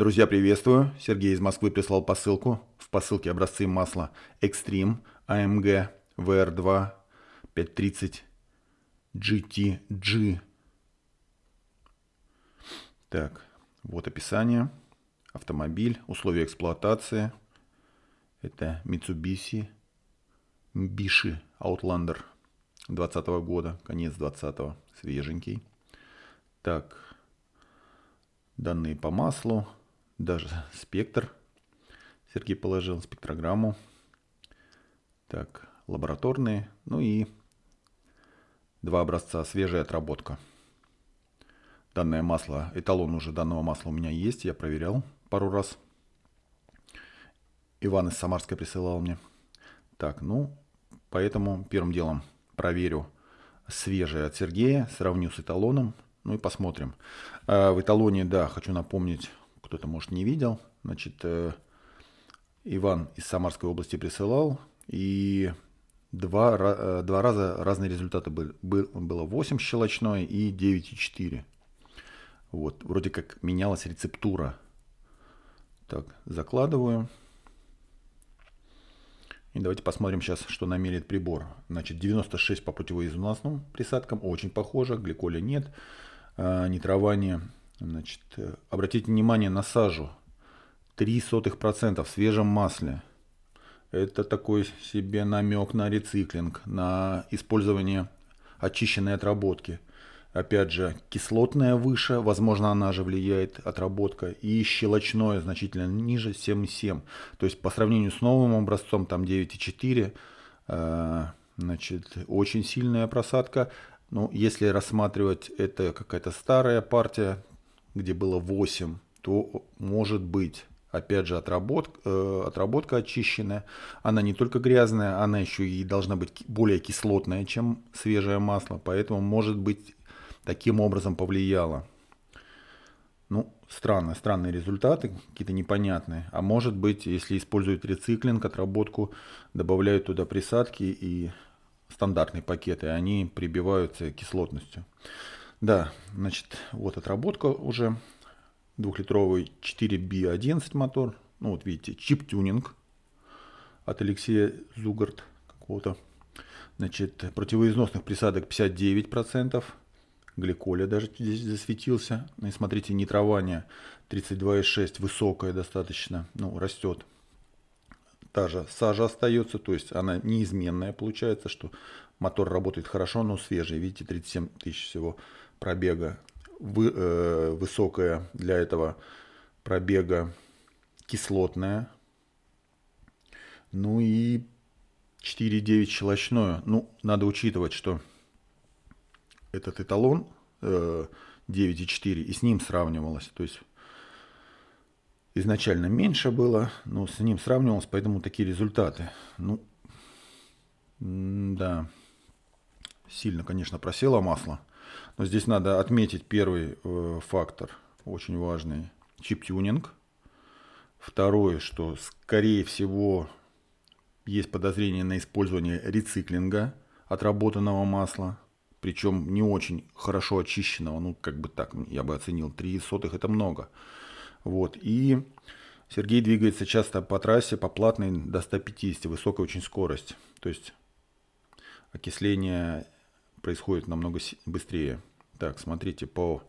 Друзья, приветствую. Сергей из Москвы прислал посылку. В посылке образцы масла Extreme AMG VR2 530 GTG. Так, вот описание. Автомобиль, условия эксплуатации. Это Mitsubishi Bishi Outlander 20 года, конец 20-го, свеженький. Так, данные по маслу, даже спектр. Сергей положил спектрограмму. Так, лабораторные, ну и два образца, свежая отработка. Данное масло, эталон уже данного масла у меня есть, я проверял пару раз. Иван из Самарской присылал мне. Так, ну, поэтому первым делом проверю свежее от Сергея, сравню с эталоном, ну и посмотрим. А в эталоне, да, хочу напомнить, кто-то, может, не видел. Значит, э, Иван из Самарской области присылал, и два, э, два раза разные результаты были. Было 8 щелочной и 9,4. Вот, вроде как менялась рецептура. Так, закладываю. И давайте посмотрим сейчас, что намерит прибор. Значит, 96 по противоизонастным присадкам, очень похоже, гликоля нет, э, нитрование Значит, э, обратите внимание на сажу. 0,03% в свежем масле. Это такой себе намек на рециклинг, на использование очищенной отработки. Опять же, кислотная выше, возможно, она же влияет отработка, и щелочное значительно ниже 7,7. То есть по сравнению с новым образцом, там 9,4, э, значит, очень сильная просадка. Ну, если рассматривать это какая-то старая партия, где было 8, то может быть, опять же, отработка, э, отработка очищенная. Она не только грязная, она еще и должна быть более кислотная, чем свежее масло. Поэтому, может быть, таким образом повлияло. Ну, странно, странные результаты, какие-то непонятные. А может быть, если используют рециклинг, отработку, добавляют туда присадки и стандартные пакеты, они прибиваются кислотностью. Да, значит, вот отработка уже. Двухлитровый 4B11 мотор. Ну вот видите, чип-тюнинг от Алексея Зугарт какого-то. Значит, противоизносных присадок 59%. Гликоля даже здесь засветился. Ну, и смотрите, нитрование 32,6, высокое достаточно, ну, растет. Та же сажа остается, то есть она неизменная получается, что мотор работает хорошо, но свежий. Видите, 37 тысяч всего пробега, вы, э, высокая для этого пробега кислотная. Ну и 4,9 щелочное. Ну, надо учитывать, что этот эталон э, 9,4 и с ним сравнивалось. То есть изначально меньше было, но с ним сравнивалось, поэтому такие результаты. Ну, да. Сильно, конечно, просело масло. Но здесь надо отметить первый э, фактор, очень важный, чип-тюнинг. Второе, что, скорее всего, есть подозрение на использование рециклинга отработанного масла, причем не очень хорошо очищенного, ну, как бы так, я бы оценил, 3 сотых – это много. Вот, и Сергей двигается часто по трассе, по платной до 150, высокая очень скорость. То есть окисление происходит намного быстрее. Так, смотрите, по,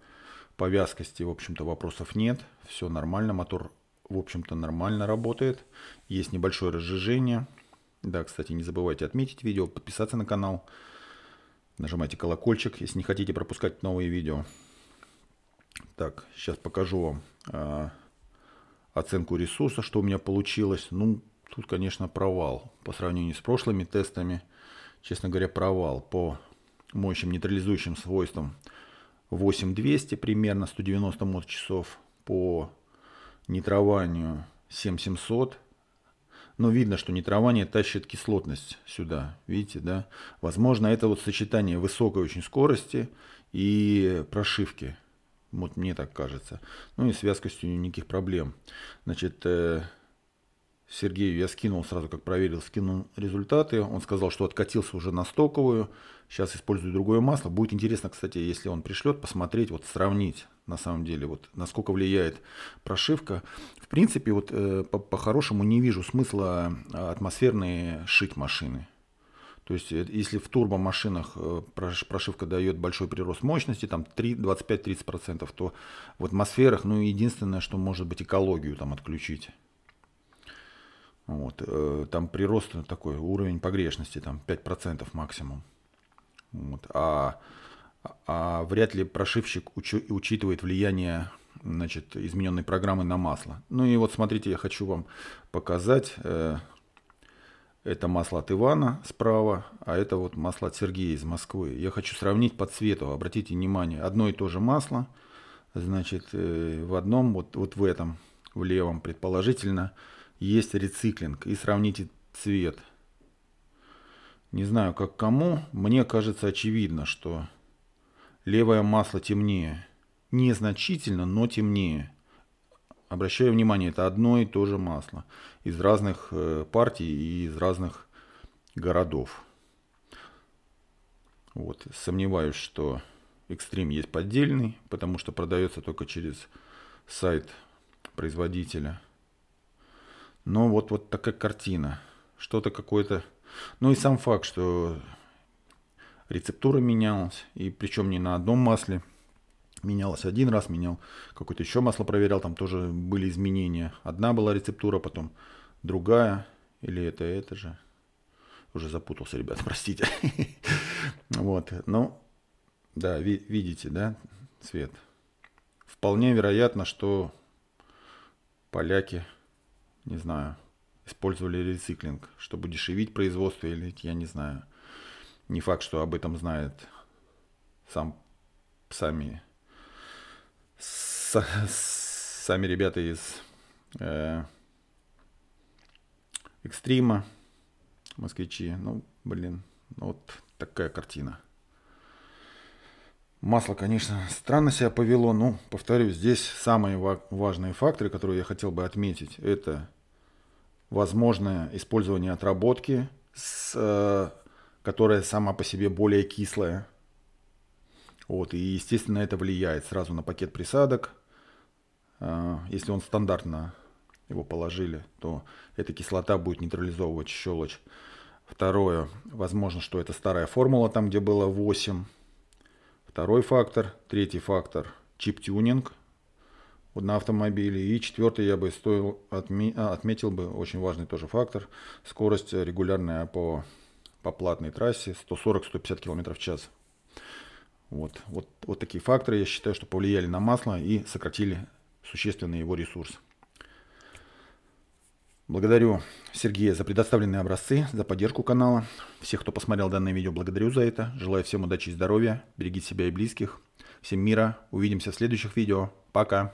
повязкости, в общем-то, вопросов нет. Все нормально, мотор, в общем-то, нормально работает. Есть небольшое разжижение. Да, кстати, не забывайте отметить видео, подписаться на канал. Нажимайте колокольчик, если не хотите пропускать новые видео. Так, сейчас покажу вам э, оценку ресурса, что у меня получилось. Ну, тут, конечно, провал по сравнению с прошлыми тестами. Честно говоря, провал по мощным нейтрализующим свойством 8200, примерно 190 мот-часов по нитрованию 7700. Но видно, что нитрование тащит кислотность сюда, видите, да? Возможно, это вот сочетание высокой очень скорости и прошивки. Вот мне так кажется. Ну и с вязкостью никаких проблем. Значит, э, Сергею я скинул сразу, как проверил, скинул результаты. Он сказал, что откатился уже на стоковую. Сейчас использую другое масло. Будет интересно, кстати, если он пришлет, посмотреть, вот сравнить на самом деле, вот насколько влияет прошивка. В принципе, вот э, по-хорошему не вижу смысла э, атмосферные шить машины. То есть, э, если в турбомашинах э, прошивка дает большой прирост мощности, там 25-30%, то в атмосферах, ну, единственное, что может быть экологию там отключить. Вот. Э, там прирост такой, уровень погрешности, там 5% максимум. Вот. А, а вряд ли прошивщик уч, учитывает влияние значит, измененной программы на масло. Ну и вот смотрите, я хочу вам показать. Э, это масло от Ивана справа, а это вот масло от Сергея из Москвы. Я хочу сравнить по цвету. Обратите внимание, одно и то же масло. Значит, э, в одном, вот, вот в этом, в левом предположительно, есть рециклинг. И сравните цвет. Не знаю, как кому. Мне кажется очевидно, что левое масло темнее. Незначительно, но темнее. Обращаю внимание, это одно и то же масло. Из разных э, партий и из разных городов. Вот. Сомневаюсь, что экстрим есть поддельный, потому что продается только через сайт производителя. Но ну, вот, вот такая картина. Что-то какое-то... Ну и сам факт, что рецептура менялась, и причем не на одном масле. Менялась один раз, менял какое-то еще масло, проверял, там тоже были изменения. Одна была рецептура, потом другая, или это, это же. Уже запутался, ребят, простите. Вот, ну, да, видите, да, цвет. Вполне вероятно, что поляки не знаю, использовали рециклинг, чтобы дешевить производство или я не знаю. Не факт, что об этом знает сам, сами, с, сами ребята из э, экстрима, москвичи. Ну, блин, ну вот такая картина. Масло, конечно, странно себя повело, но, повторюсь, здесь самые важные факторы, которые я хотел бы отметить, это возможное использование отработки, с, э, которая сама по себе более кислая. Вот, и, естественно, это влияет сразу на пакет присадок. Э, если он стандартно его положили, то эта кислота будет нейтрализовывать щелочь. Второе, возможно, что это старая формула, там, где было 8 Второй фактор, третий фактор – чип-тюнинг на автомобиле. И четвертый я бы стоил, отме, а, отметил бы очень важный тоже фактор – скорость регулярная по, по платной трассе 140-150 км в час. Вот, вот, вот такие факторы, я считаю, что повлияли на масло и сократили существенно его ресурс. Благодарю Сергея за предоставленные образцы, за поддержку канала. Всех, кто посмотрел данное видео, благодарю за это. Желаю всем удачи и здоровья. Берегите себя и близких. Всем мира. Увидимся в следующих видео. Пока.